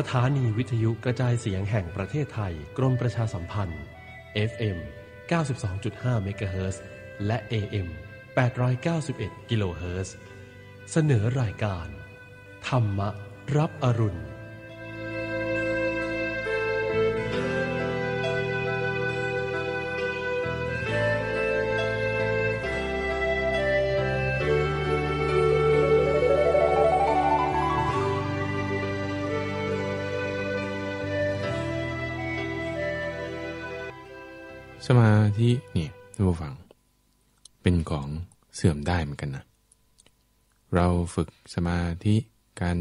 สถานีวิทยุกระจายเสียงแห่งประเทศไทย กรมประชาสัมพันธ์ FM 92.5เมกะเฮิรตซ์และ AM 891กิโลเฮิรตซ์เสนอรายการ ธรรมะ รับอรุณธิเนี่ยท่านผู้ฟังเป็นของเสื่อมได้เหมือนกันนะเราฝึกสมาธิกัน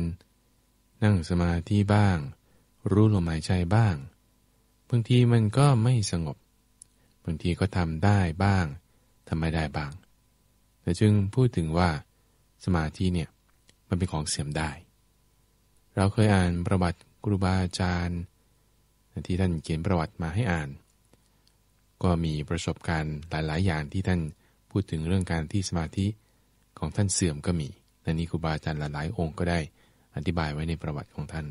นั่งสมาธิบ้าง รู้ลมหายใจบ้างบางทีมันก็ไม่สงบบางทีก็ทำได้บ้างทำไม่ได้บ้าง แต่จึงพูดถึงว่าสมาธิเนี่ยมันเป็นของเสื่อมได้ เราเคยอ่านประวัติครูบาอาจารย์ ที่ท่านเขียนประวัติมาให้อ่านก็มีประสบการณ์หลายๆอย่างที่ท่านพูดถึงเรื่องการที่สมาธิของท่านเสื่อมก็มีนันนี้ครูบาอาจารย์หลายๆ องค์ก็ได้อธิบายไว้ในประวัติของท่าน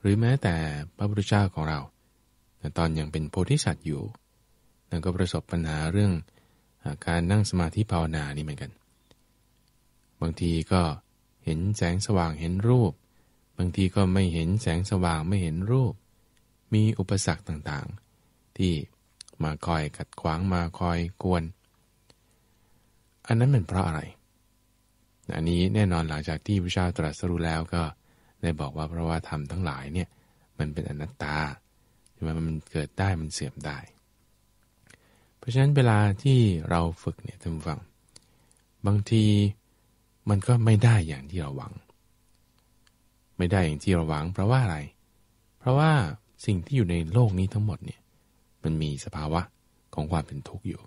หรือแม้แต่พระพุทธเจ้าของเราตอนยังเป็นโพธิสัตว์อยู่นั่นก็ประสบปัญหาเรื่องการนั่งสมาธิภาวนานี่เหมือนกัน บางทีก็เห็นแสงสว่างเห็นรูป บางทีก็ไม่เห็นแสงสว่างไม่เห็นรูป มีอุปสรรคต่างๆที่มาคอยขัดขวางมาคอยกวน อันนั้นมันเพราะอะไร อันนี้แน่นอนหลังจากที่พระเจ้าตรัสรู้แล้วก็ ได้บอกว่าเพราะว่าธรรมทั้งหลายเนี่ยมันเป็นอนัตตาใช่ไหมมันเกิดได้มันเสื่อมได้ เพราะฉะนั้นเวลาที่เราฝึกเนี่ยท่านฟัง บางทีมันก็ไม่ได้อย่างที่เราหวัง ไม่ได้อย่างที่เราหวัง เพราะว่าอะไร เพราะว่าสิ่งที่อยู่ในโลกนี้ทั้งหมดเนี่ยมันมีสภาวะของความเป็นทุกข์อยู่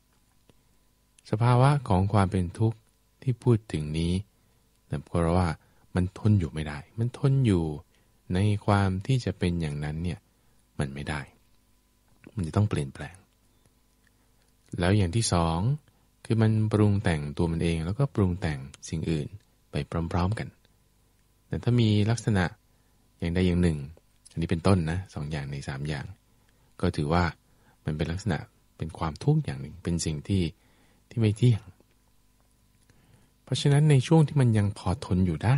สภาวะของความเป็นทุกข์ที่พูดถึงนี้แต่เพราะว่ามันทนอยู่ไม่ได้ มันทนอยู่ในความที่จะเป็นอย่างนั้นเนี่ยมันไม่ได้ มันจะต้องเปลี่ยนแปลง แล้วอย่างที่สอง คือมันปรุงแต่งตัวมันเอง แล้วก็ปรุงแต่งสิ่งอื่นไปพร้อมๆกัน แต่ถ้ามีลักษณะอย่างใดอย่างหนึ่งอันนี้เป็นต้นนะสองอย่างในสามอย่าง ก็ถือว่ามันเป็นลักษณะเป็นความทุกข์อย่างหนึ่งเป็นสิ่งที่ที่ไม่เที่ยง เพราะฉะนั้นในช่วงที่มันยังพอทนอยู่ได้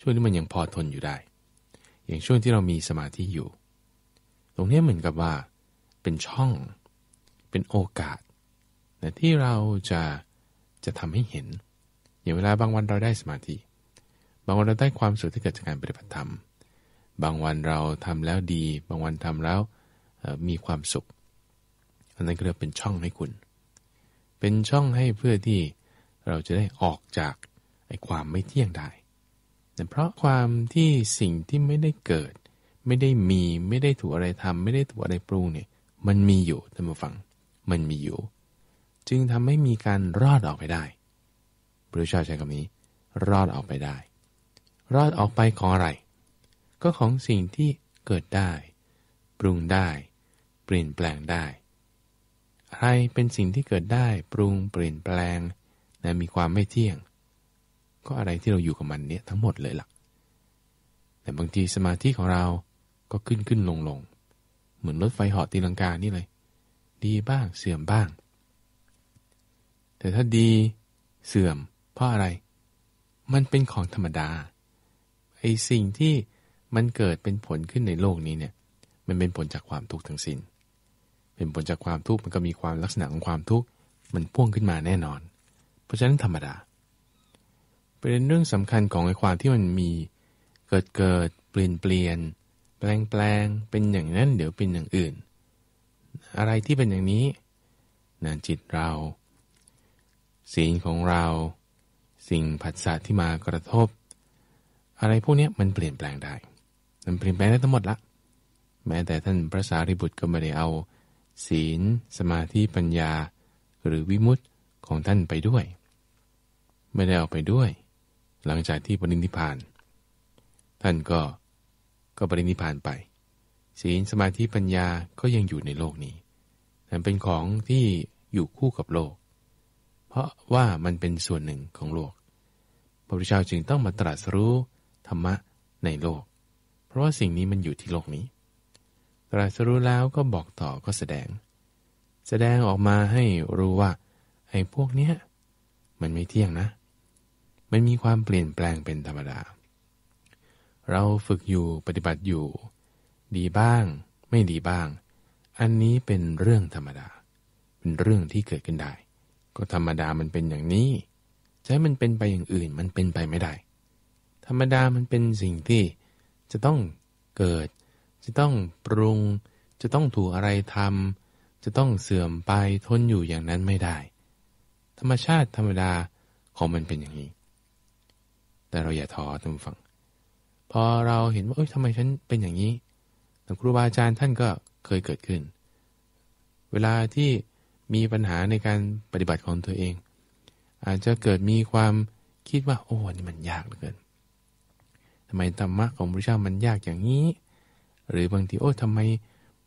ช่วงที่มันยังพอทนอยู่ได้ อย่างช่วงที่เรามีสมาธิอยู่ ตรงนี้เหมือนกับว่า เป็นช่อง เป็นโอกาสนะที่เราจะ จะทำให้เห็น อย่างเวลาบางวันเราได้สมาธิบางวันเราได้ความสุขที่เกิดจากการปฏิบัติธรรม บางวันเราทำแล้วดี บางวันทำแล้วมีความสุขอันนั้นก็เรียกเป็นช่องให้คุณ เป็นช่องให้เพื่อที่เราจะได้ออกจากไอ้ความไม่เที่ยงได้แต่เพราะความที่สิ่งที่ไม่ได้เกิด ไม่ได้มีไม่ได้ถูกอะไรทำ ไม่ได้ถูกอะไรปรุงเนี่ยมันมีอยู่ท่านผู้ฟัง มันมีอยู่ จึงทำให้มีการรอดออกไปได้พระเจ้าใช้คำนี้รอดออกไปได้ รอดออกไปของอะไร ก็ของสิ่งที่เกิดได้ปรุงได้เปลี่ยนแปลงได้ อะไรเป็นสิ่งที่เกิดได้ปรุงเปลี่ยนแปลงนะมีความไม่เที่ยง ก็อะไรที่เราอยู่กับมันเนี่ย ทั้งหมดเลยละ่ะ แต่บางทีสมาธิของเราก็ขึ้นขึ้นลงลงเหมือนรถไฟหอตีลังกานี่เลย ดีบ้างเสื่อมบ้าง แต่ถ้าดีเสื่อม เพราะอะไร มันเป็นของธรรมดา ไอ้สิ่งที่มันเกิดเป็นผลขึ้นในโลกนี้เนี่ยมันเป็นผลจากความทุกข์ทั้งสิน้น เป็นผลจากความทุกข์ มันก็มีความลักษณะของความทุกข์ มันพ่วงขึ้นมาแน่นอน เพราะฉะนั้นธรรมดา เป็นเรื่องสำคัญของไอ้ความที่มันมีเกิดเกิดเปลี่ยนเปลี่ยน แปลงแปลงเป็นอย่างนั้น เดี๋ยวเป็นอย่างอื่น อะไรที่เป็นอย่างนี้นนจิตเราศีลของเรา สิ่งผัสสะที่มากระทบ อะไรพวกนี้มันเปลี่ยนแปลงได้ มันเปลี่ยนแปลงได้ทั้งหมดละแม้แต่ท่านพระสารีบุตรก็ไม่ได้เอา ศีลสมาธิปัญญาหรือวิมุตติของท่านไปด้วย ไม่ได้เอาไปด้วย หลังจากที่ปรินิพาน ท่านก็ก็ปรินิพานไป ศีลสมาธิปัญญาก็ยังอยู่ในโลกนี้แต่เป็นของที่อยู่คู่กับโลก เพราะว่ามันเป็นส่วนหนึ่งของโลกพระพุทธเจ้าจึงต้องมาตรัสรู้ธรรมะในโลก เพราะว่าสิ่งนี้มันอยู่ที่โลกนี้ตรัสรู้แล้วก็บอกต่อก็แสดง แสดงออกมาให้รู้ว่า ไอ้พวกเนี้ยมันไม่เที่ยงนะ มันมีความเปลี่ยนแปลงเป็นธรรมดา เราฝึกอยู่ปฏิบัติอยู่ ดีบ้างไม่ดีบ้าง อันนี้เป็นเรื่องธรรมดา เป็นเรื่องที่เกิดขึ้นได้ ก็ธรรมดามันเป็นอย่างนี้ใช้มันเป็นไปอย่างอื่น มันเป็นไปไม่ได้ ธรรมดามันเป็นสิ่งที่จะต้องเกิดจะต้องปรุง จะต้องถูกอะไรทำจะต้องเสื่อมไป ทนอยู่อย่างนั้นไม่ได้ ธรรมชาติธรรมดาของมันเป็นอย่างนี้ แต่เราอย่าท้อทุกฝั่งพอเราเห็นว่า เอ้ยทำไมฉันเป็นอย่างนี้ครูบาอาจารย์ท่านก็เคยเกิดขึ้น เวลาที่มีปัญหาในการปฏิบัติของตัวเอง อาจจะเกิดมีความคิดว่า โอ้นี่มันยากเหลือเกินทำไมธรรมะของพระเจ้ามันยากอย่างนี้หรือบางทีโอ้ทำไม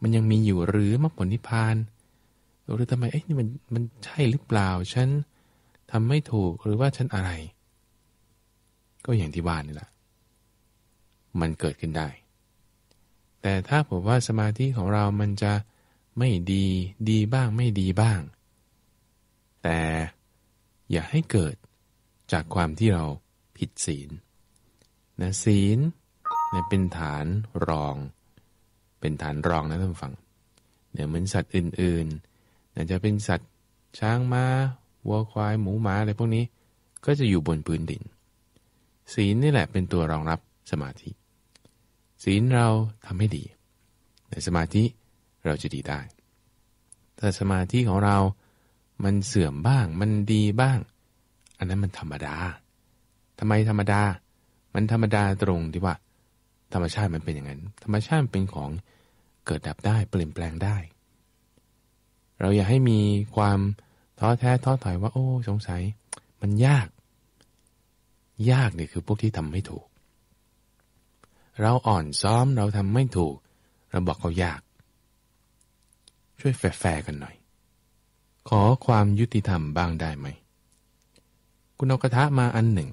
มันยังมีอยู่หรือมรรคผลนิพพาน หรือทำไมเอ้ยนี่มันมันใช่หรือเปล่าฉันทำไม่ถูกหรือว่าฉันอะไร ก็อย่างที่ว่านี่แหละ มันเกิดขึ้นได้ แต่ถ้าผมว่าสมาธิของเรามันจะไม่ดีดีบ้างไม่ดีบ้าง แต่อย่าให้เกิดจากความที่เราผิดศีลนะศีลเนี่ยเป็นฐานรองเป็นฐานรองนะท่านฟังเนี่ยเหมือนสัตว์อื่นๆอาจจะเป็นสัตว์ ช้างมา้าวัวควาย หมูหมาอะไรพวกนี้ ก็จะอยู่บนพื้นดินศีลนี่แหละเป็นตัวรองรับสมาธิ ศีลเราทำให้ดีในสมาธิเราจะดีได้ แต่สมาธิของเรา มันเสื่อมบ้าง มันดีบ้าง อันนั้นมันธรรมดา ทำไมธรรมดา มันธรรมดาตรงที่ว่าธรรมชาติมันเป็นอย่างนั้น ธรรมชาติเป็นของเกิดดับได้เปลี่ยนแปลงได้ เราอย่าให้มีความท้อแท้ท้อถอยว่าโอ้สงสัย มันยาก ยากเนี่ยคือพวกที่ทำไม่ถูก เราอ่อนซ้อมเราทำไม่ถูก เราบอกเขายาก ช่วยแฝงกันหน่อย ขอความยุติธรรม บ้างได้ไหม คุณเอากระทะมาอันหนึ่ง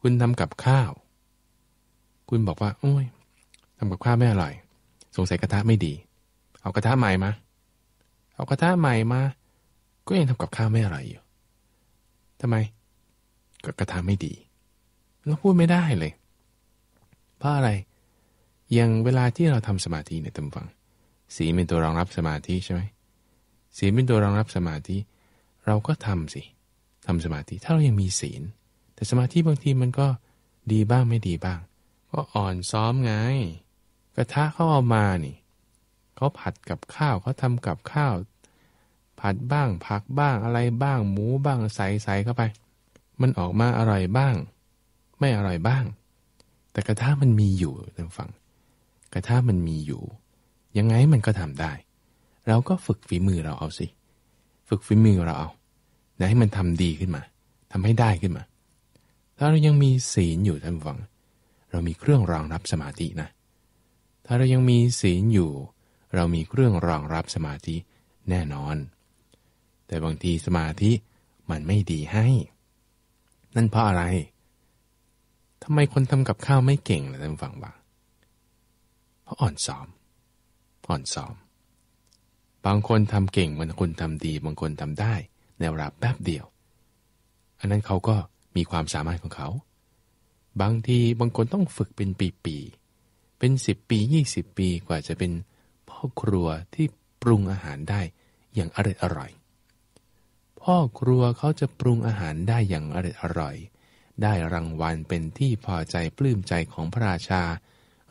คุณทำกับข้าวคุณบอกว่า โอ้ยทำกับข้าวไม่อร่อย สงสัยกระทะไม่ดี เอากระทะใหม่มาเอากระทะใหม่มาก็ยังทำกับข้าวไม่อร่อยอยู่ทำไม ก็กระทะไม่ดีเราพูดไม่ได้เลย เพราะอะไรอย่างเวลาที่เราทำสมาธิเนี่ยจำฟังสีเป็นตัวรองรับสมาธิใช่ไหมสีเป็นตัวรองรับสมาธิ เราก็ทำสิทำสมาธิถ้าเรายังมีศีลแต่สมาธิบางทีมันก็ดีบ้างไม่ดีบ้างก็อ่อนซ้อมไง กระทะเขาเอามานี่เขาผัดกับข้าวเขาทำกับข้าว ผัดบ้างผักบ้างอะไรบ้าง หมูบ้างใส่ใส่เข้าไป มันออกมาอร่อยบ้าง ไม่อร่อยบ้าง แต่กระทะมันมีอยู่ท่านฟังกระทะมันมีอยู่ยังไงมันก็ทำได้เราก็ฝึกฝีมือเราเอาสิ ฝึกฝีมือเราเอาให้มันทำดีขึ้นมาทำให้ได้ขึ้นมาถ้าเรายังมีศีลอยู่ท่านฟังเรามีเครื่องรองรับสมาธินะ ถ้าเรายังมีศีลอยู่ เรามีเครื่องรองรับสมาธิแน่นอน แต่บางทีสมาธิมันไม่ดีให้ นั่นเพราะอะไร ทำไมคนทำกับข้าวไม่เก่งล่ะท่านฟังว่า เพราะอ่อนซ้อมอ่อนซ้อม บางคนทำเก่งบางคนทำดีบางคนทำได้ในเวลาแป๊บเดียว อันนั้นเขาก็มีความสามารถของเขาบางทีบางคนต้องฝึกเป็นปีๆ เป็น1บปี20ปีกว่าจะเป็น พ่อครัวที่ปรุงอาหารได้อย่างอร่อยอร่อย พ่อครัวเขาจะปรุงอาหารได้อย่างอร่อยอร่อย ได้รางวัลเป็นที่พอใจปลื้มใจของพระราชา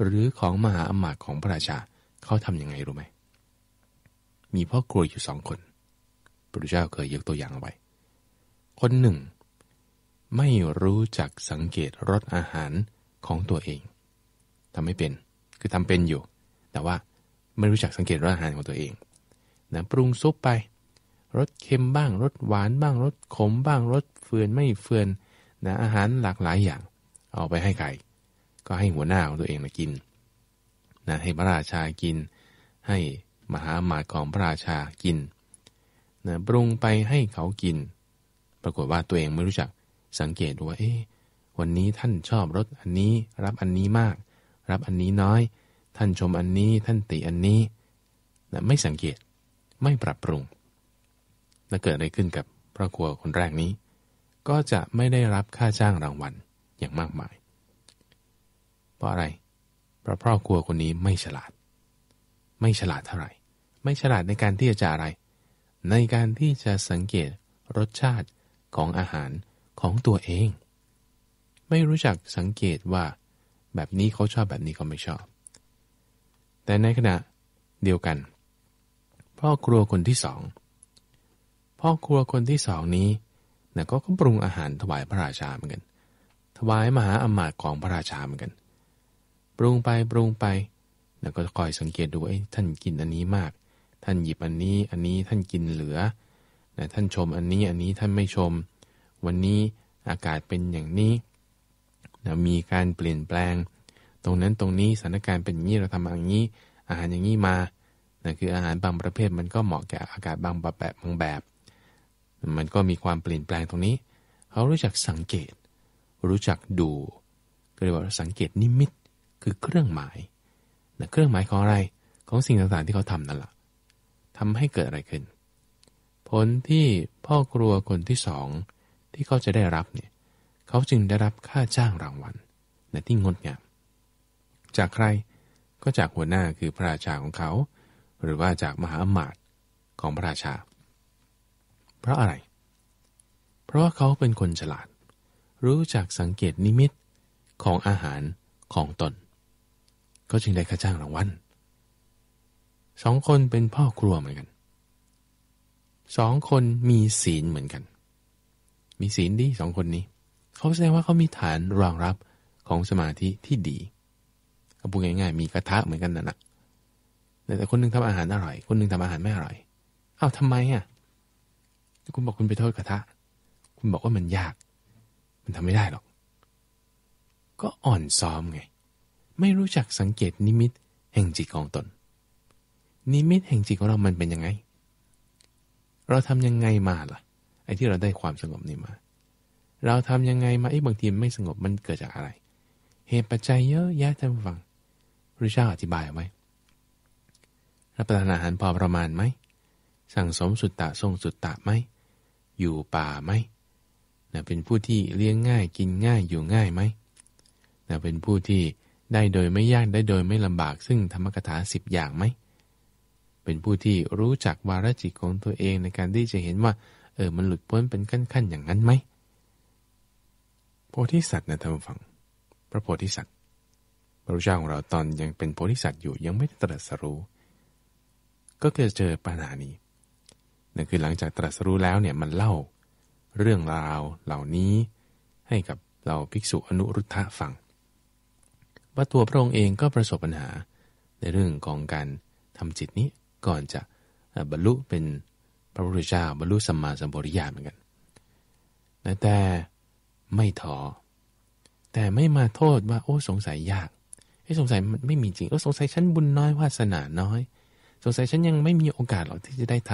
หรือของมหาอมาตย์ของพระราชาเขาทำยังไงรู้ไหม มีพ่อครัวอยู่สองคนพระพุทธเจ้าเคยยกตัวอย่างเอาไว้ คนหนึ่งไม่รู้จักสังเกตรสอาหารของตัวเองทำไม่เป็น คือทำเป็นอยู่ แต่ว่าไม่รู้จักสังเกตรสอาหารของตัวเองนะปรุงซุปไป รสเค็มบ้าง รสหวานบ้าง รสขม บ้าง รสเฟื่อนไม่เฟื่อนนะอาหารหลากหลายอย่าง เอาไปให้ใคร ก็ให้หัวหน้าของตัวเองมากินนะให้พระราชากิน ให้มหาหมาของพระราชากินนะปรุงไปให้เขากิน ปรากฏว่าตัวเองไม่รู้จักสังเกตดูว่า เอ๊วันนี้ท่านชอบรสอันนี้ รับอันนี้มาก รับอันนี้น้อย ท่านชมอันนี้ ท่านติอันนี้นะไม่สังเกต ไม่ปรับปรุง แล้วเกิดอะไรขึ้นกับครอบครัวคนแรกนี้ ก็จะไม่ได้รับค่าจ้างรางวัลอย่างมากมาย เพราะอะไร เพราะครอบครัวคนนี้ไม่ฉลาด ไม่ฉลาดเท่าไหร่ ไม่ฉลาดในการที่จะอะไร ในการที่จะสังเกตรสชาติของอาหารของตัวเอง ไม่รู้จักสังเกตว่า แบบนี้เขาชอบแบบนี้เขาไม่ชอบ แต่ในขณะเดียวกัน พ่อครัวคนที่สองพ่อครัวคนที่สองนี้นะก็ก็ปรุงอาหารถวายพระราชาเหมือนกันถวายมหาอมาตย์ของพระราชาเหมือนกัน ปรุงไปปรุงไปนะก็คอยสังเกตดูไอ้ท่านกินอันนี้มาก ท่านหยิบอันนี้อันนี้ท่านกินเหลือนะท่านชมอันนี้อันนี้ท่านไม่ชมวันนี้อากาศเป็นอย่างนี้นะมีการเปลี่ยนแปลง ตรงนั้นตรงนี้สถานการณ์เป็นอย่างนี้เราทำอย่างนี้ อาหารอย่างนี้มานะคืออาหารบางประเภทมันก็เหมาะแก่อากาศบางแบบบางแบบ มันก็มีความเปลี่ยนแปลงตรงนี้ เขารู้จักสังเกต รู้จักดูก็เลยบอกว่าสังเกตนิมิต คือเครื่องหมายนะเครื่องหมายของอะไรของสิ่งต่างๆ ที่เขาทำนั่นแหละทำให้เกิดอะไรขึ้น ผลที่พ่อครัวคนที่สองที่เขาจะได้รับเนี่ยเขาจึงได้รับค่าจ้างรางวัลในที่งดงามจากใครก็จากหัวหน้าคือพระราชาของเขา หรือว่าจากมหาอมาตย์ของพระราชา เพราะอะไร เพราะว่าเขาเป็นคนฉลาด รู้จักสังเกตนิมิตของอาหารของตน ก็จึงได้ค่าจ้างรางวัลสองคนเป็นพ่อครัวเหมือนกันสองคนมีศีลเหมือนกันมีศีลดีสองคนนี้เขาแสดงว่าเขามีฐานรองรับของสมาธิที่ดีอาพูดง่ายๆมีกระทะเหมือนกันนะ่นะแต่คนนึงทำอาหารอร่อยคนนึงทำอาหารไม่อร่อยอ้าวทาไมอ่ะคุณบอกคุณไปโทษกระทะ คุณบอกว่ามันยาก มันทำไม่ได้หรอก ก็อ่อนซ้อมไง ไม่รู้จักสังเกตนิมิตแห่งจิตของตน นิมิตแห่งจิตของเรามันเป็นยังไง เราทำยังไงมาล่ะไอ้ที่เราได้ความสงบนี่มา เราทำยังไงมาไอ้บางทีไม่สงบมันเกิดจากอะไร เหตุปัจจัยเยอะแยะท่านฟังพระเจ้าอธิบายไว้รับประทานอาหารพอประมาณไหม สั่งสมสุตตะทรงสุตตะไหม อยู่ป่าไหมนะเป็นผู้ที่เลี้ยงง่ายกินง่ายอยู่ง่ายไหมนะเป็นผู้ที่ได้โดยไม่ยากได้โดยไม่ลำบาก ซึ่งธรรมกถาสิบอย่างไหมเป็นผู้ที่รู้จักวาระจิตของตัวเองในการที่จะเห็นว่าเออ มันหลุดพ้นเป็นขั้นๆ อย่างนั้นไหม โพธิสัตว์นะท่านฟัง พระโพธิสัตว์พระรูปเจ้าของเราตอนยังเป็นโพธิสัตว์อยู่ยังไม่ตรัสรู้ ก็เกิดเจอปัญหานี้นั่นคือหลังจากตรัสรู้แล้วเนี่ยมันเล่าเรื่องราวเหล่านี้ให้กับเราภิกษุอนุรุทธะฟัง ว่าตัวพระองค์เองก็ประสบปัญหาในเรื่องของการทำจิตนี้ก่อนจะบรรลุเป็นพระพุทธเจ้าบรรลุสัมมาสัมปวิญาณเหมือนกัน แต่ไม่ท้อ แต่ไม่มาโทษว่าโอ้สงสัยยากไอ้สงสัยมันไม่มีจริงโอ้สงสัยฉันบุญน้อย วาสนาน้อย สงสัยฉันยังไม่มีโอกาสหรอกที่จะได้ท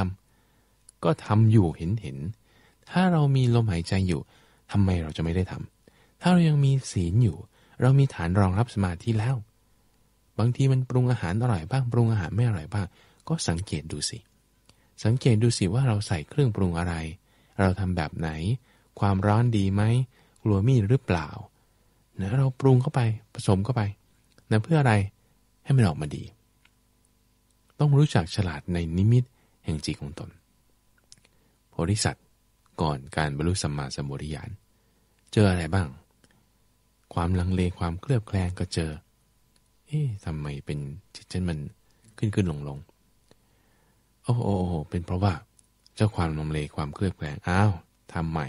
ำ ก็ทำอยู่เห็นเห็นถ้าเรามีลมหายใจอยู่ ทำไมเราจะไม่ได้ทำ ถ้าเรายังมีศีลอยู่ เรามีฐานรองรับสมาธิแล้ว บางทีมันปรุงอาหารอร่อยบ้างปรุงอาหารไม่อร่อยบ้าง ก็สังเกตดูสิสังเกตดูสิว่าเราใส่เครื่องปรุงอะไร เราทำแบบไหน ความร้อนดีไหม กลัวมีดหรือเปล่า นะเราปรุงเข้าไปผสมเข้าไปนะเพื่ออะไร ให้มันออกมาดี ต้องรู้จักฉลาดในนิมิตแห่งจิตของตนโพธิสัตว์ก่อนการบรรลุสัมมาสัมปวิญาณเจออะไรบ้าง ความลังเลความเคลือบแคลงก็เจอ เอ๊ะทำไมเป็นจิตฉันมันขึ้นขึ้นลงลงโอ้โอ้ เป็นเพราะว่าเจ้าความลังเลความเคลือบแคลงอ้าวทำใหม่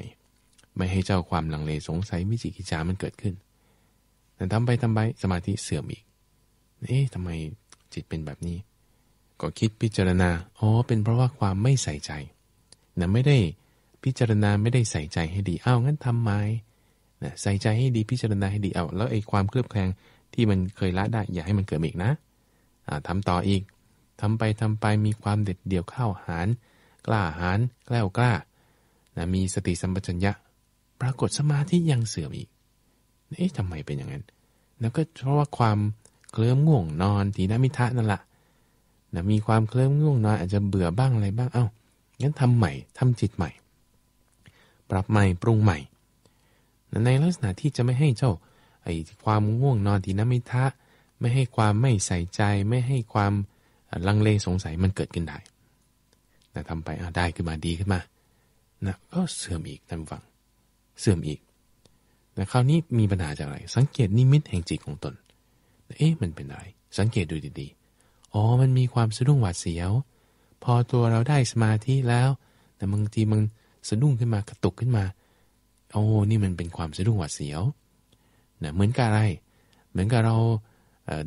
ไม่ให้เจ้าความลังเลสงสัยมิจิกิจามันเกิดขึ้น แต่ทำไปทำไปสมาธิเสื่อมอีก เอ๊ะทำไมจิตเป็นแบบนี้ ก็คิดพิจารณา อ๋อ เป็นเพราะว่าความไม่ใส่ใจนะไม่ได้พิจารณาไม่ได้ใส่ใจให้ดี อ้าวงั้นทำไมนะใส่ใจให้ดีพิจารณาให้ดีเอาแล้วไอ้ความเคลือบแคลงที่มันเคยละได้อย่าให้มันเกิดอีกนะทำต่ออีกทำไปทำไปมีความเด็ดเดี่ยวเข้าหารกล้าหารแกล้วกล้านะมีสติสัมปชัญญะ ปรากฏสมาธิยังเสื่อมอีกเอ๊ะทำไมเป็นอย่างนั้นนะก็เพราะว่าความเคลิ้มง่วงนอนทีนมิทะนั่นแหละนะมีความเคลิ้มง่วงนอนอาจจะเบื่อบ้างอะไรบ้าง เอา้างั้นทำใหม่ทำจิตใหม่ ปรับใหม่ปรุงใหม่นะในลักษณะที่จะไม่ให้เจ้าไอ้ความง่วงนอนทีนมิทะ ไม่ให้ความไม่ใส่ใจ ไม่ให้ความลังเลสงสัยมันเกิดขึ้นได้นะทำไปได้ขึ้นมาดีขึ้นมานะก็เสื่อมอีกท่านฟัง เสื่อมอีกนะคราวนี้มีปัญหาจากอะไร สังเกตนิมิตแห่งจิตของตน เอ๊ะมันเป็นอะไร สังเกตดูดีๆ อ๋อมันมีความสะดุ้งหวาดเสียว พอตัวเราได้สมาธิแล้ว แต่บางทีมันสะดุ้งขึ้นมา กระตุกขึ้นมา โอ้นี่มันเป็นความสะดุ้งหวาดเสียวนะเหมือนกับอะไร เหมือนกับเรา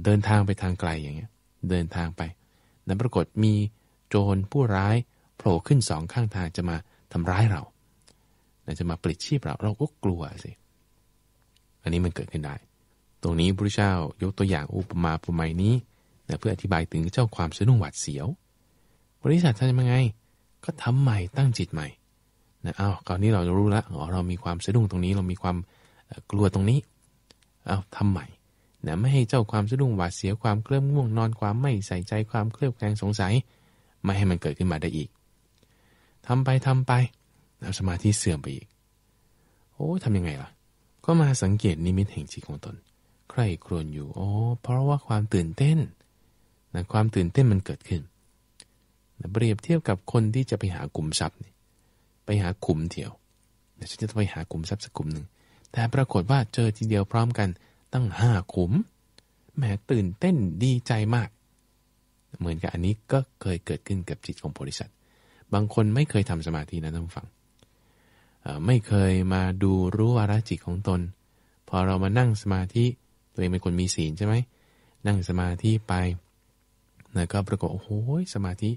เดินทางไปทางไกลอย่างเงี้ย เดินทางไปั้นปรากฏมีโจรผู้ร้ายโผล่ขึ้นสองข้างทางจะมาทำร้ายเราจะมาปลิดชีพเราเราก็กลัวสิอันนี้มันเกิดขึ้นได้ ตรงนี้พระเจ้ายกตัวอย่างอุปมาอุปไมยนี้เพื่ออธิบายถึงเจ้าความสะดุ้งหวาดเสียวบริษัททำยังไงก็ทำใหม่ตั้งจิตใหม่นะเอา้าคราวนี้เรารู้ละอ๋อเรามีความสะดุ้งตรงนี้ เรามีความกลัวตรงนี้เอา้าทำใหม่นะไม่ให้เจ้าความสะดุ้งหวาดเสียความเคลื่อนง่วงนอนความไม่ใส่ใจความเคลือบแคลงสงสัย ไม่ให้มันเกิดขึ้นมาได้อีกทำไปทำไปแล้วสมาธิเสื่อมไปอีก โอ้ทํำยังไงล่ะก็มาสังเกตนิมิตแห่งจิตของตน ใครครวญอยู่โอ้เพราะว่าความตื่นเต้นนะความตื่นเต้นมันเกิดขึ้นนะเปรียบเทียบกับคนที่จะไปหากลุ่มทรัพย์ไปหาขุมเถี่ยวฉันจะไปหากลุ่มทรัพย์สักกลุ่มหนึ่งแต่ปรากฏว่าเจอทีเดียวพร้อมกันตั้งห้าขุม แหมตื่นเต้นดีใจมาก เหมือนกับอันนี้ก็เคยเกิดขึ้นกับจิตของโพธิสัตว์บางคนไม่เคยทำสมาธินะท่านฟังไม่เคยมาดูรู้วาระจิตของตน พอเรามานั่งสมาธิตัวเองเป็นคนมีศีล ใช่ไหม นั่งสมาธิไป แล้วก็ปรากฏโอ้โหสมาธิ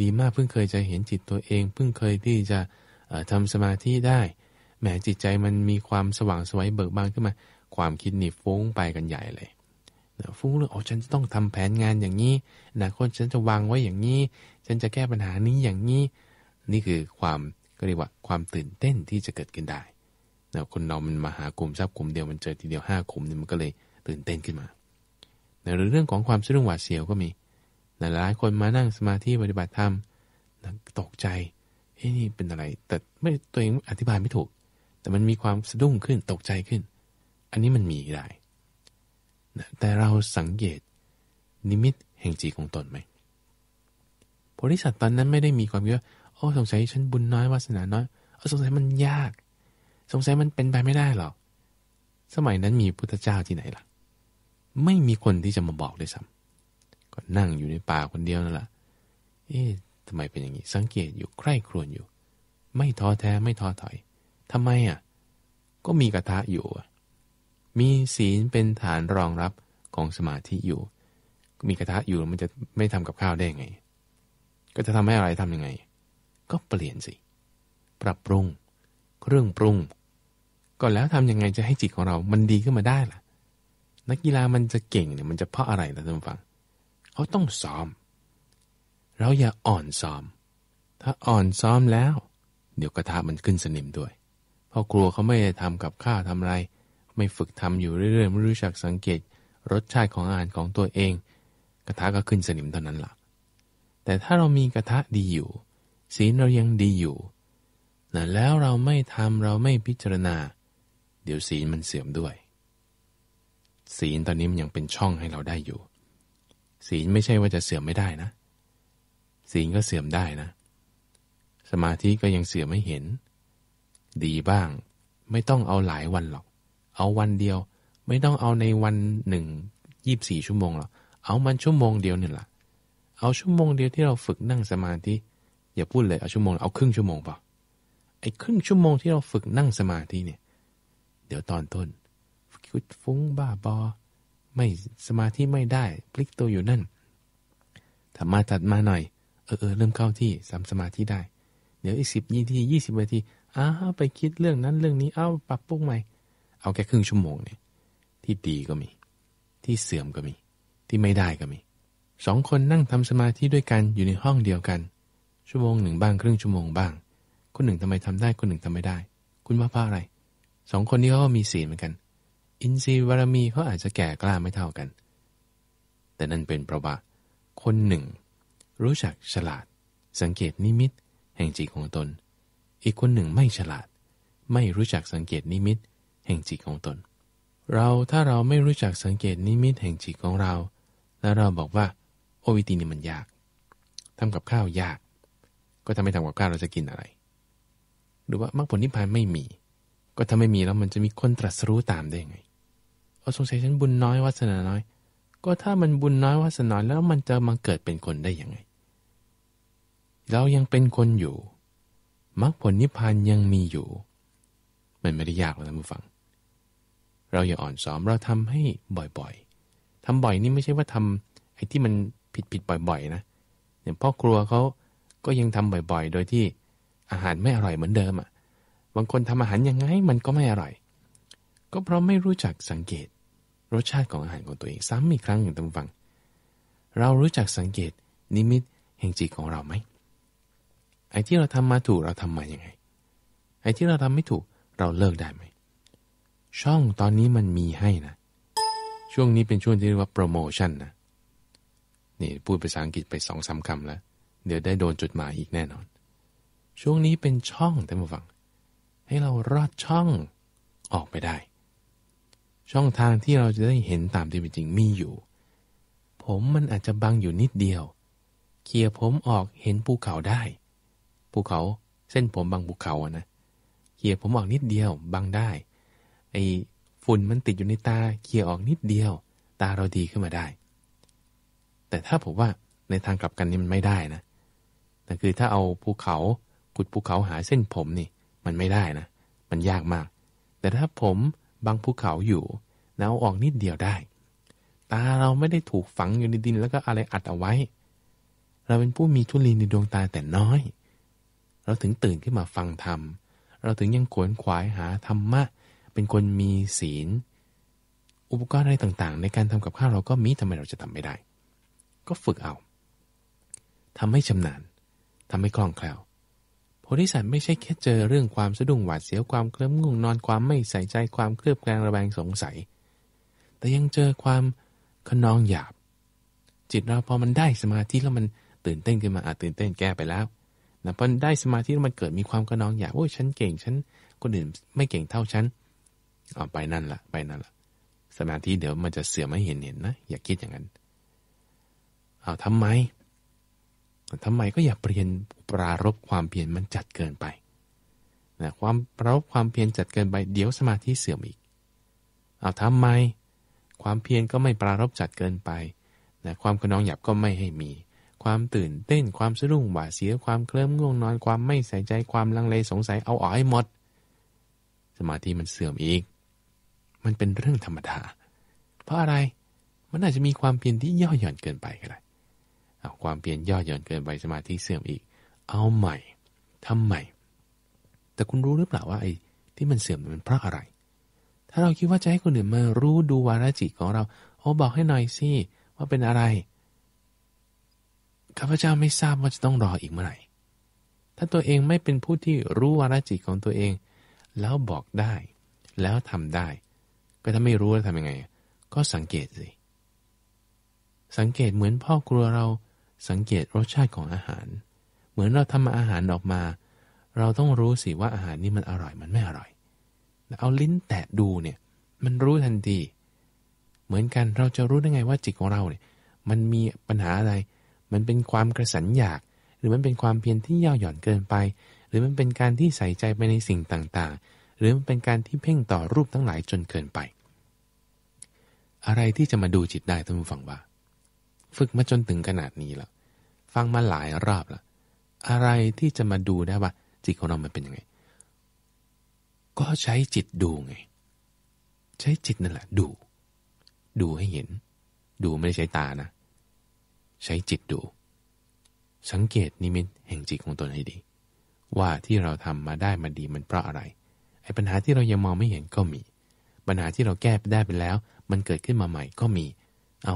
ดีมากเพิ่งเคยจะเห็นจิตตัวเอง เพิ่งเคยที่จะทำสมาธิได้แหมจิตใจมันมีความสว่างสวยเบิกบานขึ้นมาความคิดนี่ฟุ้งไปกันใหญ่เลย ฟุ้งเรื่องโอ้ฉันจะต้องทำแผนงานอย่างนี้นะคนฉันจะวางไว้อย่างนี้ ฉันจะแก้ปัญหานี้อย่างนี้ นี่คือความก็เรียกว่า ความตื่นเต้นที่จะเกิดขึ้นได้นะคนเรา มันมาหากลุ่มทรัพย์กลุ่มเดียว มันเจอทีเดียว5กลุ่มนี่มันก็เลยตื่นเต้นขึ้นมานะหรือเรื่องของความสะดุ้งหวาดเสียวก็มี หลายคนมานั่งสมาธิปฏิบัติธรรมตกใจเฮ้ยนี่เป็นอะไร แต่ไม่ตัวเองอธิบายไม่ถูก แต่มันมีความสะดุ้งขึ้น ตกใจขึ้นอันนี้มันมีได้นะแต่เราสังเกต นิมิตแห่งจีของตนไหมโพธิสัตว์ตอนนั้นไม่ได้มีความเยอะโอ้ สงสัยฉันบุญน้อยวาสนาน้อยโอ้สงสัยมันยาก สงสัยมันเป็นไปไม่ได้หรอก สมัยนั้นมีพุทธเจ้าที่ไหนล่ะ ไม่มีคนที่จะมาบอกด้วยซ้ำก็นั่งอยู่ในป่าคนเดียวนั่นแหละ เอ๊ะ ทำไมเป็นอย่างนี้ สังเกตอยู่ใคร่ครวญอยู่ ไม่ท้อแท้ไม่ท้อถอยทำไมอ่ะ ก็มีกระทะอยู่อ่ะมีศีลเป็นฐานรองรับของสมาธิอยู่ มีกระทะอยู่มันจะไม่ทำกับข้าวได้ไง ก็จะทำให้อะไรทํำยังไง ก็เปลี่ยนสิ ปรับปรุง เครื่องปรุงก่อนแล้วทํำยังไงจะให้จิตของเรา มันดีขึ้นมาได้ล่ะ นักกีฬามันจะเก่งเนี่ย มันจะเพราะอะไรล่ะท่านฟังเขาต้องซ้อม เราอย่าอ่อนซ้อม ถ้าอ่อนซ้อมแล้ว เดี๋ยวกระทะมันขึ้นสนิมด้วยพอครัวเขาไม่ได้ทำกับข้าวทำอะไรไม่ฝึกทำอยู่เรื่อยๆไม่รู้จักสังเกตรสชาติของอาหารของตัวเอง กระทะก็ขึ้นสนิมเท่านั้นละ่ะแต่ถ้าเรามีกระทะดีอยู่ ศีลเรายังดีอยู่นะแล้วเราไม่ทำเราไม่พิจารณา เดี๋ยวศีลมันเสื่อมด้วย ศีลตอนนี้มันยังเป็นช่องให้เราได้อยู่ศีลไม่ใช่ว่าจะเสื่อมไม่ได้นะ ศีลก็เสื่อมได้นะ สมาธิก็ยังเสื่อมไม่เห็น ดีบ้างไม่ต้องเอาหลายวันหรอกเอาวันเดียว ไม่ต้องเอาในวันหนึ่งยี่บสี่ชั่วโมงหรอก เอามันชั่วโมงเดียวนี่แหละเอาชั่วโมงเดียวที่เราฝึกนั่งสมาธิอย่าพูดเลยเอาชั่วโมงเอาครึ่งชั่วโมงเปล่าไอ้ครึ่งชั่วโมงที่เราฝึกนั่งสมาธิเนี่ย เดี๋ยวตอนต้นคิดฟุ้งบ้าบอ ไม่สมาธิไม่ได้พลิกตัวอยู่นั่นถามาตัดมาหน่อยเออเริ่มเข้าที่สามสมาธิได้ เดี๋ยวอีกสิบยี่ทียี่สิบนาทีอ้าวไปคิดเรื่องนั้นเรื่องนี้อ้าวปรับปรุงใหม่เอาแค่ครึ่งชั่วโมงเนี่ยที่ดีก็มี ที่เสื่อมก็มี ที่ไม่ได้ก็มี สองคนนั่งทำสมาธิด้วยกันอยู่ในห้องเดียวกัน ชั่วโมงหนึ่งบ้าง ครึ่งชั่วโมงบ้าง คนหนึ่งทำไมทำได้ คนหนึ่งทำไม่ได้ คุณว่าเพราะอะไร สองคนนี้เขาก็มีศีลเหมือนกัน อินทรีย์บารมีเขาอาจจะแก่กล้าไม่เท่ากัน แต่นั่นเป็นเพราะว่าคนหนึ่ง รู้จักฉลาด สังเกตนิมิต แห่งจิตของตน อีกคนหนึ่งไม่ฉลาด ไม่รู้จักสังเกตนิมิตแห่งจิตของตน เราถ้าเราไม่รู้จักสังเกตนิมิตแห่งจิตของเรา แล้วเราบอกว่าโอวิตินี่มันยากทำกับข้าวยาก ก็ทำให้ทำกับข้าวเราจะกินอะไร หรือว่ามรรคผลนิพพานไม่มี ก็ทำไม่มีแล้วมันจะมีคนตรัสรู้ตามได้ไงเอาสงสัยฉันบุญน้อยวาสนาน้อย ก็ถ้ามันบุญน้อยวาสนาแล้วมันจะมาเกิดเป็นคนได้ยังไง เรายังเป็นคนอยู่มรรคผลนิพพานยังมีอยู่มันไม่ได้ยากหรอกนะมู้ฟังเราอย่าอ่อนซ้อมเราทำให้บ่อย ๆ ทำบ่อย นี่ไม่ใช่ว่าทำ ไอ้ที่มันผิดๆบ่อย ๆ นะอย่างพ่อครัวเขาก็ยังทำบ่อยๆ โดยที่อาหารไม่อร่อยเหมือนเดิมอะ่ะ บางคนทำอาหารยังไงมันก็ไม่อร่อย ก็เพราะไม่รู้จักสังเกตรสชาติของอาหารของตัวเองซ้ำอีกครั้งหนึ่งตัมงฟัง เรารู้จักสังเกตนิมิตแห่งจิตของเราไหม ไอ้ที่เราทำมาถูกเราทำมาอย่างไง ไอ้ที่เราทำไม่ถูกเราเลิกได้ไหมช่องตอนนี้มันมีให้นะ ช่วงนี้เป็นช่วงที่เรียกว่าโปรโมชั่นนะ นี่พูดภาษาอังกฤษไปสองสาคำแล้ว เดี๋ยวได้โดนจดหมายอีกแน่นอน ช่วงนี้เป็นช่องท่านผู้ฟัง ให้เรารอดช่องออกไปได้ ช่องทางที่เราจะได้เห็นตามที่เป็นจริงมีอยู่ ผมมันอาจจะบังอยู่นิดเดียวเคลียร์ผมออกเห็นภูเขาได้ ภูเขาเส้นผมบังภูเขาอะนะเคลียร์ผมออกนิดเดียวบังได้ไอ้ฝุ่นมันติดอยู่ในตาเคลียออกนิดเดียว ตาเราดีขึ้นมาได้ แต่ถ้าผมว่าในทางกลับกันนี่มันไม่ได้นะแต่คือถ้าเอาภูเขาขุดภูเขาหาเส้นผมนี่ มันไม่ได้นะ มันยากมาก แต่ถ้าผมบางภูเขาอยู่แล้วออกนิดเดียวได้ ตาเราไม่ได้ถูกฝังอยู่ในดินแล้วก็อะไรอัดเอาไว้ เราเป็นผู้มีทุลีในดวงตาแต่น้อย เราถึงตื่นขึ้นมาฟังธรรมเราถึงยังขวนขวายหาธรรมะเป็นคนมีศีล อุปกรณ์อะไรต่างๆ ในการทำกับข้าวเราก็มีทำไมเราจะทำไม่ได้ ก็ฝึกเอา ทำให้ชำนาญทำให้คล่องแคล่วโพธิสัตว์ไม่ใช่แค่เจอเรื่องความสะดุ้งหวาดเสียวความเคลิ้มง่วงนอนความไม่ใส่ใจความเครือบแคลงระแวงสงสัย แต่ยังเจอความขนองหยาบ จิตเราพอมันได้สมาธิแล้วมันตื่นเต้นขึ้นมาอาจตื่นเต้นแก้ไปแล้วนะพอได้สมาธิแล้วมันเกิดมีความกนองหยาบ โอ้ยฉันเก่ง ฉันคนอื่นไม่เก่งเท่าฉันเอาไปนั่นละไปนั่นละสมาธิเดี๋ยวมันจะเสื่อมไม่เห็นเห็นนะอย่าคิดอย่างนั้นเอาทำไมทำไมก็อย่าเปลี่ยนปรารบความเพียรมันจัดเกินไปนะความปรารบความเพียรจัดเกินไปเดี๋ยวสมาธิเสื่อมอีกเอาทำไม ความเพียรก็ไม่ปรารบจัดเกินไปนะความขนองหยับก็ไม่ให้มี ความตื่นเต้นความสะดุ้งหวาดเสีย ความเคลิ้มง่วงนอน ความไม่ใส่ใจความลังเลสงสัยเอาอ๋อให้หมด สมาธิมันเสื่อมอีกมันเป็นเรื่องธรรมดา เพราะอะไร มันอาจจะมีความเปลี่ยนที่ย่อหย่อนเกินไปก็ได้เอาความเปลี่ยนย่อหย่อนเกินไปสมาธิเสื่อมอีก เอาใหม่ทำใหม่ แต่คุณรู้หรือเปล่าว่าไอ้ที่มันเสื่อมมันเพราะอะไร ถ้าเราคิดว่าจะให้คนอื่นมารู้ดูวาระจิตของเรา โอ้บอกให้หน่อยสิว่าเป็นอะไร ข้าพเจ้าไม่ทราบว่าจะต้องรออีกเมื่อไหร่ ถ้าตัวเองไม่เป็นผู้ที่รู้วาระจิตของตัวเอง แล้วบอกได้ แล้วทำได้ก็ถ้าไม่รู้แล้วทำยังไงก็สังเกตสิสังเกตเหมือนพ่อครัวเราสังเกตรสชาติของอาหาร เหมือนเราทำอาหารออกมา เราต้องรู้สิว่าอาหารนี่มันอร่อยมันไม่อร่อยแเอาลิ้นแตะดูเนี่ย มันรู้ทันทีเหมือนกันเราจะรู้ได้ไงว่าจิตของเราเนี่ย มันมีปัญหาอะไร มันเป็นความกระสันอยาก หรือมันเป็นความเพียรที่ย่อหย่อนเกินไป หรือมันเป็นการที่ใส่ใจไปในสิ่งต่าง ๆหรือมันเป็นการที่เพ่งต่อรูปทั้งหลายจนเกินไป อะไรที่จะมาดูจิตได้ ท่านผู้ฟังว่า ฝึกมาจนถึงขนาดนี้แล้ว ฟังมาหลายรอบแล้ว อะไรที่จะมาดูได้ว่า จิตของเรามันเป็นยังไง ก็ใช้จิตดูไง ใช้จิตนั่นแหละ ดู ดูให้เห็น ดูไม่ได้ใช้ตานะ ใช้จิตดู สังเกตนิมิตแห่งจิตของตนให้ดี ว่าที่เราทำมาได้มาดีมันเพราะอะไรปัญหาที่เรายังมองไม่เห็นก็มี ปัญหาที่เราแก้ได้ไปแล้ว มันเกิดขึ้นมาใหม่ก็มี เอา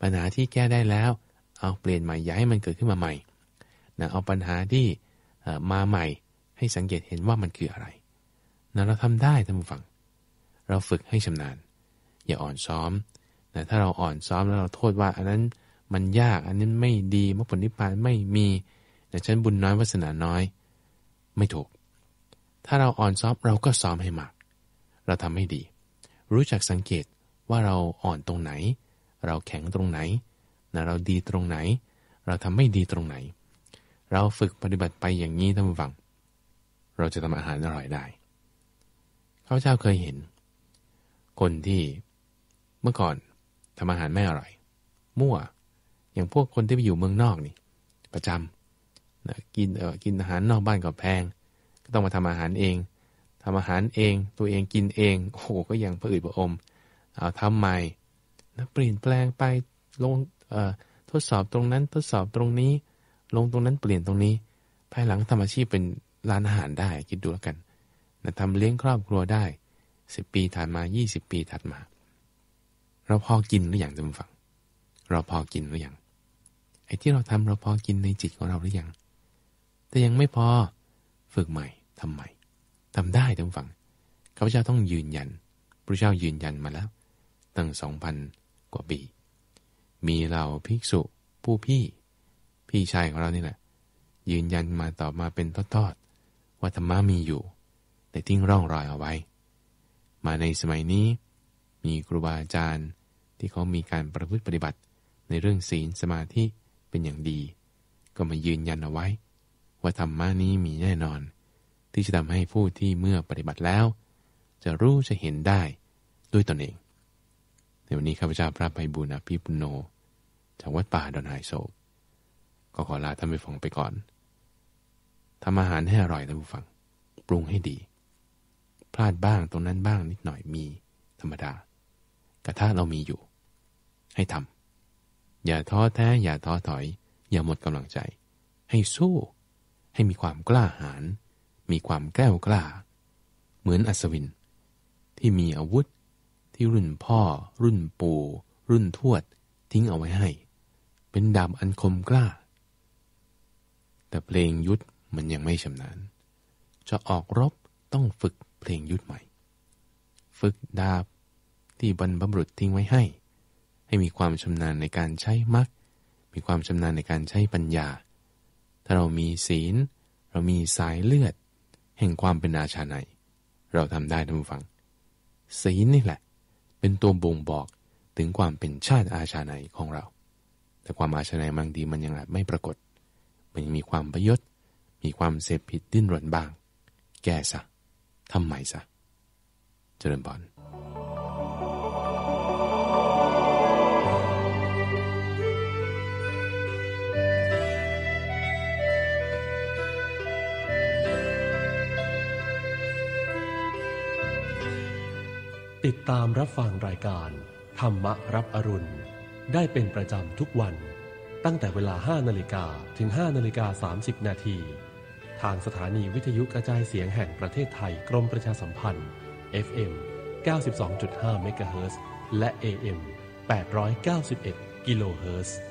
ปัญหาที่แก้ได้แล้ว เอาเปลี่ยนใหม่ ย้ายมันเกิดขึ้นมาใหม่นะเอาปัญหาที่มาใหม่ ให้สังเกตเห็นว่ามันคืออะไรนะเราทำได้ท่านผู้ฟัง เราฝึกให้ชำนาญ อย่าอ่อนซ้อมนะถ้าเราอ่อนซ้อมแล้วเราโทษว่าอันนั้น มันยาก อันนั้นไม่ดี มรรคผลนิพพานไม่มี แต่ฉันบุญน้อยวาสนาน้อย ไม่ถูกถ้าเราอ่อนซ้อมเราก็ซ้อมให้มาก เราทำให้ดี รู้จักสังเกตว่าเราอ่อนตรงไหน เราแข็งตรงไหนนะเราดีตรงไหน เราทำไม่ดีตรงไหน เราฝึกปฏิบัติไปอย่างนี้ท่านฟัง เราจะทำอาหารอร่อยได้ข้าเจ้าเคยเห็น คนที่เมื่อก่อนทำอาหารไม่อร่อย มั่ว อย่างพวกคนที่ไปอยู่เมืองนอกนี่ ประจำนะกินเออกินอาหารนอกบ้านก็แพงต้องมาทำอาหารเอง ทำอาหารเอง ตัวเองกินเอง โอ้โห ก็ยังพระอืดผระอม เอาทำใหม่นะเปลี่ยนแปลงไป ลงทดสอบตรงนั้น ทดสอบตรงนี้ ลงตรงนั้นเปลี่ยนตรงนี้ ภายหลังทำอาชีพเป็นร้านอาหารได้คิดดูแล้วกันนะทำเลี้ยงครอบครัวได้ สิปีถัดมา20ปีถัดมา เราพอกินหรืออยังจำฝัง เราพอกินหรืออยัง ไอ้ที่เราทำเราพอกินในจิตของเราหรือยัง แต่ยังไม่พอ ฝึกใหม่ทำไมทำได้ท่านฟังข้าพเจ้าต้องยืนยัน พระเจ้ายืนยันมาแล้ว ตั้งสองพันกว่าปี มีเราภิกษุผู้พี่ พี่ชายของเรานี่แหละ ยืนยันมาต่อมาเป็นทอดๆว่าธรรมะมีอยู่ แต่ทิ้งร่องรอยเอาไว้ มาในสมัยนี้ มีครูบาอาจารย์ที่เขามีการประพฤติปฏิบัติในเรื่องศีลสมาธิเป็นอย่างดี ก็มายืนยันเอาไว้ ว่าธรรมะนี้มีแน่นอนที่จะทำให้ผู้ที่เมื่อปฏิบัติแล้ว จะรู้จะเห็นได้ด้วยตนเอง ในวันนี้ข้าพเจ้าพระไพบุญอภิปุโนจากวัดป่าดอนไฮโศก ก็ขอลาท่านไปฟังไปก่อน ทำอาหารให้อร่อยท่านผู้ฟัง ปรุงให้ดี พลาดบ้างตรงนั้นบ้างนิดหน่อยมีธรรมดากระทะเรามีอยู่ ให้ทำ อย่าท้อแท้ อย่าท้อถอย อย่าหมดกำลังใจ ให้สู้ ให้มีความกล้าหาญมีความแกล้วกล้า เหมือนอัศวิน ที่มีอาวุธที่รุ่นพ่อ รุ่นปู่รุ่นทวดทิ้งเอาไว้ให้ เป็นดาบอันคมกล้า แต่เพลงยุทธมันยังไม่ชำนาญ จะออกรบต้องฝึกเพลงยุทธใหม่ ฝึกดาบที่บรรพบุรุษทิ้งไว้ให้ ให้มีความชำนาญในการใช้มรรคมีความชำนาญในการใช้ปัญญา ถ้าเรามีศีลเรามีสายเลือดแห่งความเป็นอาชาในเราทำได้ท่านผู้ฟังศีลนี่แหละ เป็นตัวบ่งบอกถึงความเป็นชาติอาชาในของเรา แต่ความอาชาในบางทีมันยังอาจไม่ปรากฏ มันยังมีความประยศมีความเสพผิดดิ้นรนบ้าง แก้ซะทำใหม่ซะเจริญบอนติดตามรับฟังรายการ ธรรมรับอรุณ ได้เป็นประจำทุกวัน ตั้งแต่เวลา 5นาฬิกาถึง 5นาฬิกา30นาทีทางสถานีวิทยุกระจายเสียงแห่งประเทศไทยกรมประชาสัมพันธ์ FM 92.5เเมกะฮิร์และ AM 891กิโลเฮิร์